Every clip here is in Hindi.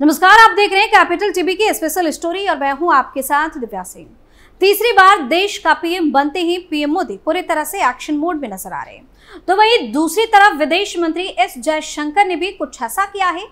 नमस्कार आप देख रहे हैं कैपिटल टीवी की स्पेशल स्टोरी और मैं हूं आपके साथ दिव्या सिंह तीसरी बार देश का पीएम बनते ही पीएम मोदी पूरी तरह से एक्शन मोड में नजर आ रहे हैं तो वहीं दूसरी तरफ विदेश मंत्री एस जयशंकर ने भी कुछ ऐसा किया है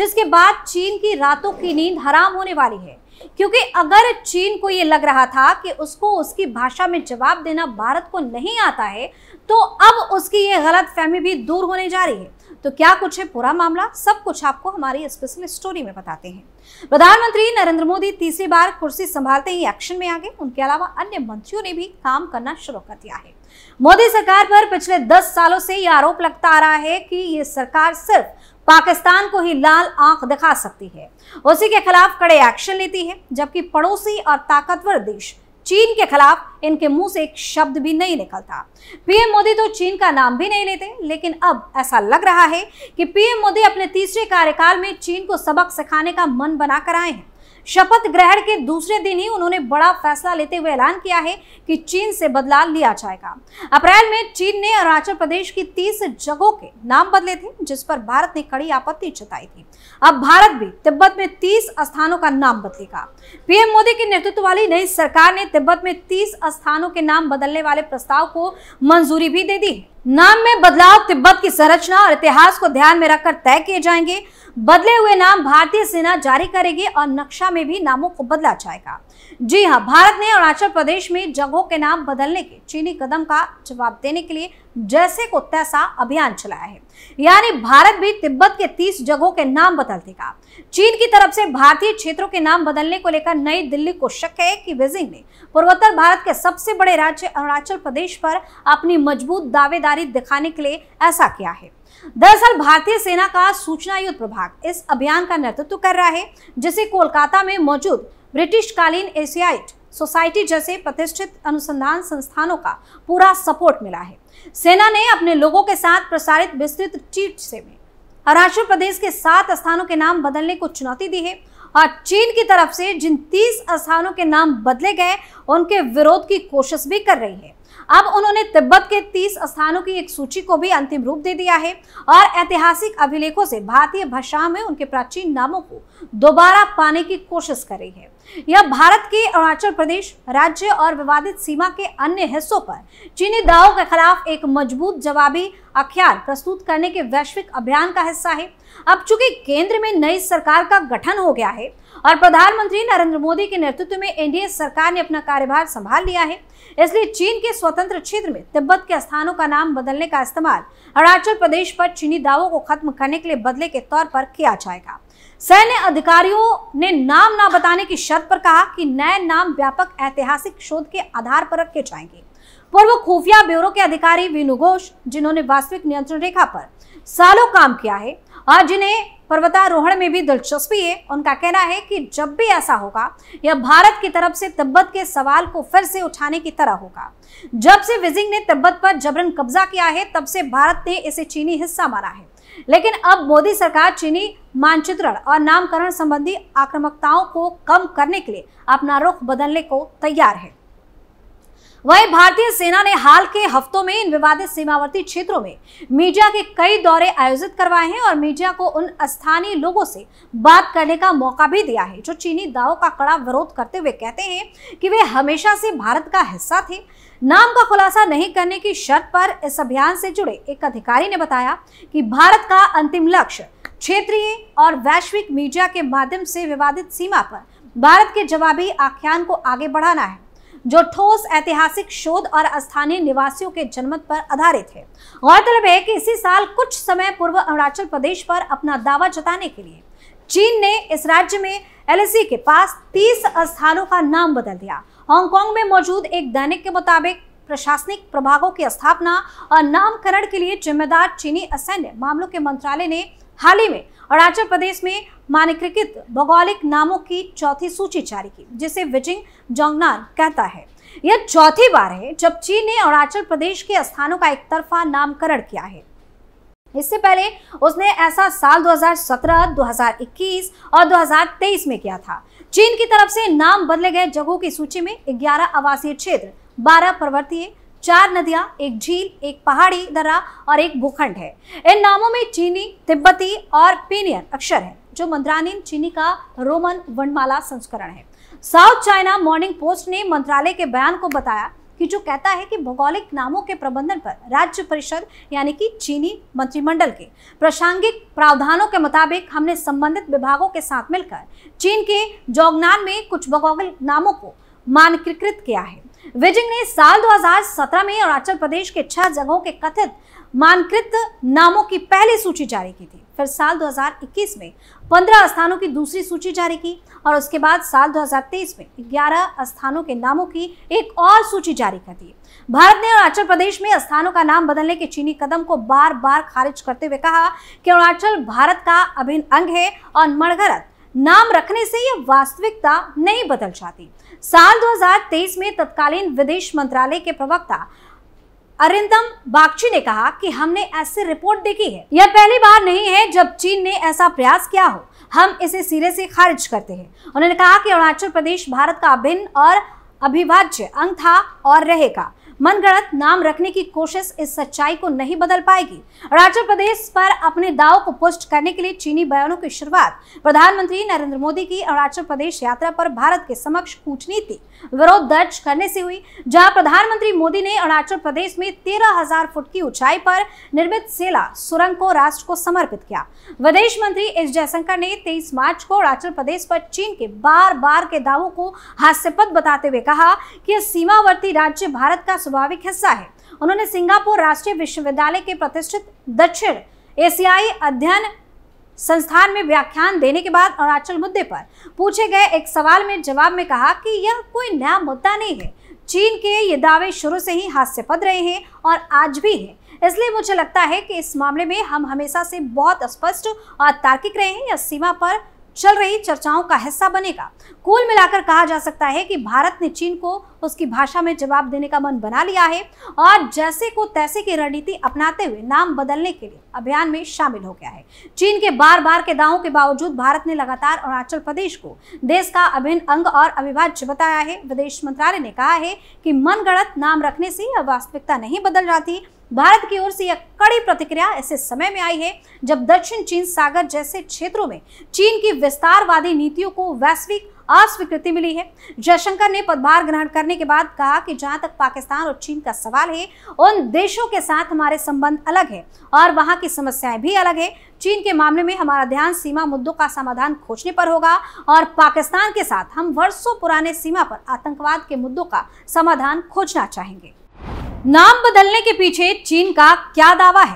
जिसके बाद चीन की रातों की नींद हराम होने वाली है क्योंकि अगर चीन को ये लग रहा था कि उसको उसकी भाषा में जवाब देना भारत को नहीं आता है तो अब उसकी ये गलत फहमी भी दूर होने जा रही है तो क्या कुछ है पूरा मामला सब कुछ आपको हमारी स्पेशल स्टोरी में बताते हैं प्रधानमंत्री नरेंद्र मोदी तीसरी बार कुर्सी संभालते ही एक्शन में आ गए उनके अलावा अन्य मंत्रियों ने भी काम करना शुरू कर दिया है मोदी सरकार पर पिछले 10 सालों से यह आरोप लगता आ रहा है कि ये सरकार सिर्फ पाकिस्तान को ही लाल आंख दिखा सकती है उसी के खिलाफ कड़े एक्शन लेती है जबकि पड़ोसी और ताकतवर देश चीन के खिलाफ इनके मुंह से एक शब्द भी नहीं निकलता पीएम मोदी तो चीन का नाम भी नहीं लेते लेकिन अब ऐसा लग रहा है कि पीएम मोदी अपने तीसरे कार्यकाल में चीन को सबक सिखाने का मन बनाकर आए हैं शपथ ग्रहण के दूसरे दिन ही उन्होंने बड़ा फैसला लेते हुए ऐलान किया है कि चीन से बदलाव लिया जाएगा अप्रैल में चीन ने अरुणाचल प्रदेश की तीस जगहों के नाम बदले थे जिस पर भारत ने कड़ी आपत्ति जताई थी अब भारत भी तिब्बत में तीस स्थानों का नाम बदलेगा पीएम मोदी के नेतृत्व वाली नई सरकार ने तिब्बत में तीस स्थानों के नाम बदलने वाले प्रस्ताव को मंजूरी भी दे दी नाम में बदलाव तिब्बत की संरचना और इतिहास को ध्यान में रखकर तय किए जाएंगे बदले हुए नाम भारतीय सेना जारी करेगी और नक्शा में भी नामों को बदला जाएगा जी हाँ भारत ने अरुणाचल प्रदेश में जगहों के नाम बदलने के चीनी कदम का जवाब देने के लिए जैसे को तैसा अभियान चलाया है यानी भारत भी तिब्बत के 30 जगहों के नाम बदल देगा चीन की तरफ से भारतीय क्षेत्रों के नाम बदलने को लेकर नई दिल्ली को शक है कि बीजिंग ने पूर्वोत्तर भारत के सबसे बड़े राज्य अरुणाचल प्रदेश पर अपनी मजबूत दावेदारी दिखाने के लिए ऐसा किया है दरअसल भारतीय सेना का सूचना युद्ध प्रभाग इस अभियान का नेतृत्व कर रहा है जिसे कोलकाता में मौजूद ब्रिटिशकालीन एशियाइट सोसाइटी जैसे प्रतिष्ठित अनुसंधान संस्थानों का पूरा सपोर्ट मिला है सेना ने अपने लोगों के साथ प्रसारित विस्तृत चीट से में अरुणाचल प्रदेश के सात स्थानों के नाम बदलने को चुनौती दी है और चीन की तरफ से जिन तीस स्थानों के नाम बदले गए उनके विरोध की कोशिश भी कर रही है अब उन्होंने तिब्बत के 30 स्थानों की एक सूची को भी अंतिम रूप दे दिया है और ऐतिहासिक अभिलेखों से भारतीय भाषा में उनके प्राचीन नामों को दोबारा पाने की कोशिश कर रही है यह भारत के अरुणाचल प्रदेश राज्य और विवादित सीमा के अन्य हिस्सों पर चीनी दावों के खिलाफ एक मजबूत जवाबी अख्यार प्रस्तुत करने के वैश्विक अभियान का हिस्सा है अब चूंकि केंद्र में नई सरकार का गठन हो गया है और प्रधानमंत्री नरेंद्र मोदी के नेतृत्व में एनडीए सरकार ने अपना कार्यभार संभाल लिया है इसलिए चीन के स्वतंत्र क्षेत्र में तिब्बत के स्थानों का नाम बदलने का इस्तेमाल अरुणाचल प्रदेश पर चीनी दावों को खत्म करने के लिए बदले के तौर पर किया जाएगा सैन्य अधिकारियों ने नाम ना बताने की शर्त पर कहा कि नए नाम व्यापक ऐतिहासिक शोध के आधार पर रखे जाएंगे पूर्व खुफिया ब्यूरो के अधिकारी वीनू घोष जिन्होंने वास्तविक नियंत्रण रेखा पर सालों काम किया है और जिन्हें पर्वतारोहण में भी दिलचस्पी है उनका कहना है कि जब भी ऐसा होगा यह भारत की तरफ से तिब्बत के सवाल को फिर से उठाने की तरह होगा जब से विजिंग ने तिब्बत पर जबरन कब्जा किया है तब से भारत ने इसे चीनी हिस्सा माना है लेकिन अब मोदी सरकार चीनी मानचित्रण और नामकरण संबंधी आक्रामकताओं को कम करने के लिए अपना रुख बदलने को तैयार है वहीं भारतीय सेना ने हाल के हफ्तों में इन विवादित सीमावर्ती क्षेत्रों में मीडिया के कई दौरे आयोजित करवाए हैं और मीडिया को उन स्थानीय लोगों से बात करने का मौका भी दिया है जो चीनी दावों का कड़ा विरोध करते हुए कहते हैं कि वे हमेशा से भारत का हिस्सा थे नाम का खुलासा नहीं करने की शर्त पर इस अभियान से जुड़े एक अधिकारी ने बताया कि भारत का अंतिम लक्ष्य क्षेत्रीय और वैश्विक मीडिया के माध्यम से विवादित सीमा पर भारत के जवाबी आख्यान को आगे बढ़ाना है जो ठोस ऐतिहासिक शोध और स्थानीय निवासियों के जनमत पर आधारित है गौरतलब है कि इसी साल कुछ समय पूर्व अरुणाचल प्रदेश पर अपना दावा जताने के लिए चीन ने इस राज्य में एल के पास 30 स्थानों का नाम बदल दिया हांगकांग में मौजूद एक दैनिक के मुताबिक प्रशासनिक प्रभागों की स्थापना और नामकरण के लिए जिम्मेदार चीनी असैन्य मामलों के मंत्रालय ने हाल ही में अरुणाचल प्रदेश में मानकीकृत भौगोलिक नामों की चौथी सूची जारी की जिसे विजिंग जोंगनार कहता है यह चौथी बार है जब चीन ने अरुणाचल प्रदेश के स्थानों का एक तरफा नामकरण किया है इससे पहले उसने ऐसा साल 2017, 2021 और 2023 में किया था चीन की तरफ से नाम बदले गए जगहों की सूची में 11 आवासीय क्षेत्र 12 पर्वतीय चार नदियां एक झील एक पहाड़ी दरा और एक भूखंड है इन नामों में चीनी तिब्बती और पेनियन अक्षर है जो मंत्रालय चीनी का रोमन वर्णमाला संस्करण है साउथ चाइना मॉर्निंग पोस्ट ने मंत्रालय के बयान को बताया कि जो कहता है कि भौगोलिक नामों के प्रबंधन पर राज्य परिषद यानी कि चीनी मंत्रिमंडल के प्रासंगिक प्रावधानों के मुताबिक हमने संबंधित विभागों के साथ मिलकर चीन के जोगनान में कुछ भौगोलिक नामों को मानकीकृत किया है विजिंग ने साल 2017 में अरुणाचल प्रदेश के छह जगहों के कथित मानकृत नामों की पहली सूची जारी की थी फिर साल 2021 में 15 स्थानों की दूसरी सूची जारी की और उसके बाद साल 2023 में 11 स्थानों के नामों की एक और सूची जारी कर दी भारत ने अरुणाचल प्रदेश में स्थानों का नाम बदलने के चीनी कदम को बार बार खारिज करते हुए कहा कि अरुणाचल भारत का अभिन्न अंग है और मणगरत नाम रखने से यह वास्तविकता नहीं बदल जाती साल 2023 में तत्कालीन विदेश मंत्रालय के प्रवक्ता अरिंदम बागची ने कहा कि हमने ऐसी रिपोर्ट देखी है यह पहली बार नहीं है जब चीन ने ऐसा प्रयास किया हो हम इसे सिरे से खारिज करते हैं उन्होंने कहा कि अरुणाचल प्रदेश भारत का अभिन्न और अभिभाज्य अंग था और रहेगा मनगढ़ंत नाम रखने की कोशिश इस सच्चाई को नहीं बदल पाएगी अरुणाचल प्रदेश पर अपने दाव को पुष्ट करने के लिए चीनी बयानों की शुरुआत प्रधानमंत्री नरेंद्र मोदी की अरुणाचल प्रदेश यात्रा पर भारत के समक्ष कूटनीति विरोध दर्ज करने से हुई जहां प्रधानमंत्री मोदी ने अरुणाचल प्रदेश में तेरह हजार फुट की ऊंचाई पर निर्मित सेला सुरंग को राष्ट्र को समर्पित किया विदेश मंत्री एस जयशंकर ने तेईस मार्च को अरुणाचल प्रदेश पर चीन के बार बार के दावों को हास्यपद बताते हुए कहा कि सीमावर्ती राज्य भारत का स्वाभाविक हिस्सा है उन्होंने सिंगापुर राष्ट्रीय विश्वविद्यालय के प्रतिष्ठित दक्षिण एशियाई अध्ययन संस्थान में व्याख्यान देने के बाद अरुणाचल मुद्दे पर पूछे गए एक सवाल में जवाब में कहा कि यह कोई नया मुद्दा नहीं है चीन के ये दावे शुरू से ही हास्यपद रहे हैं और आज भी हैं इसलिए मुझे लगता है कि इस मामले में हम हमेशा से बहुत स्पष्ट और तार्किक रहे हैं या सीमा पर चल रही चर्चाओं का हिस्सा बनेगा कुल मिलाकर कहा जा सकता है कि भारत ने चीन को उसकी भाषा में जवाब देने का मन बना लिया है और जैसे को तैसे की रणनीति अपनाते हुए नाम बदलने के लिए अभियान में शामिल हो गया है चीन के बार बार के दावों के बावजूद भारत ने लगातार अरुणाचल प्रदेश को देश का अभिन्न अंग और अविभाज्य बताया है विदेश मंत्रालय ने कहा है कि मनगढ़ंत नाम रखने से वास्तविकता नहीं बदल जाती भारत की ओर से यह कड़ी प्रतिक्रिया ऐसे समय में आई है जब दक्षिण चीन सागर जैसे क्षेत्रों में चीन की विस्तारवादी नीतियों को वैश्विक अस्वीकृति मिली है जयशंकर ने पदभार ग्रहण करने के बाद कहा कि जहां तक पाकिस्तान और चीन का सवाल है उन देशों के साथ हमारे संबंध अलग है और वहां की समस्याएं भी अलग है चीन के मामले में हमारा ध्यान सीमा मुद्दों का समाधान खोजने पर होगा और पाकिस्तान के साथ हम वर्षों पुराने सीमा पर आतंकवाद के मुद्दों का समाधान खोजना चाहेंगे नाम बदलने के पीछे चीन का क्या दावा है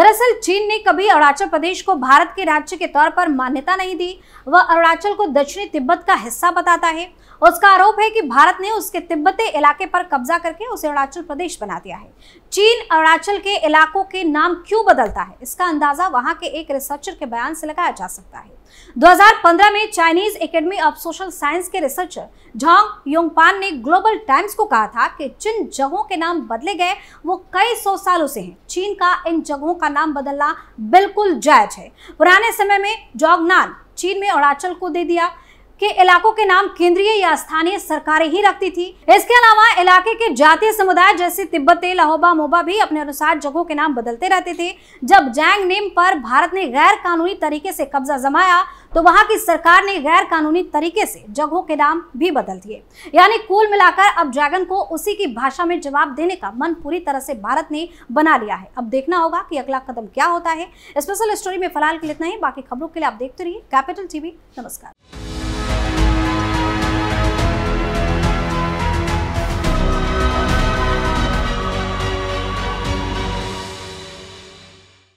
दरअसल चीन ने कभी अरुणाचल प्रदेश को भारत के राज्य के तौर पर मान्यता नहीं दी वह अरुणाचल को दक्षिणी तिब्बत का हिस्सा बताता है उसका आरोप है कि भारत ने उसके तिब्बती इलाके पर कब्जा करके उसे अरुणाचल प्रदेश बना दिया है चीन अरुणाचल के इलाकों के नाम क्यों बदलता है इसका अंदाजा वहां के एक रिसर्चर के बयान से लगाया जा सकता है 2015 में Chinese Academy of Social Science के रिसर्चर झोंग योंगपान ने ग्लोबल टाइम्स को कहा था कि जिन जगहों के नाम बदले गए वो कई सौ सालों से हैं चीन का इन जगहों का नाम बदलना बिल्कुल जायज है पुराने समय में जोंगनान चीन में अरुणाचल को दे दिया के इलाकों के नाम केंद्रीय या स्थानीय सरकारें ही रखती थी इसके अलावा इलाके के जातीय समुदाय जैसे तिब्बत लाहौबा मोबा भी अपने अनुसार जगहों के नाम बदलते रहते थे जब जैंग नेम पर भारत ने गैर कानूनी तरीके से कब्जा जमाया तो वहां की सरकार ने गैर कानूनी तरीके से जगहों के नाम भी बदल दिए यानी कुल मिलाकर अब ड्रैगन को उसी की भाषा में जवाब देने का मन पूरी तरह से भारत ने बना लिया है अब देखना होगा कि अगला कदम क्या होता है स्पेशल स्टोरी में फिलहाल के लिए इतना ही बाकी खबरों के लिए आप देखते रहिए कैपिटल टीवी नमस्कार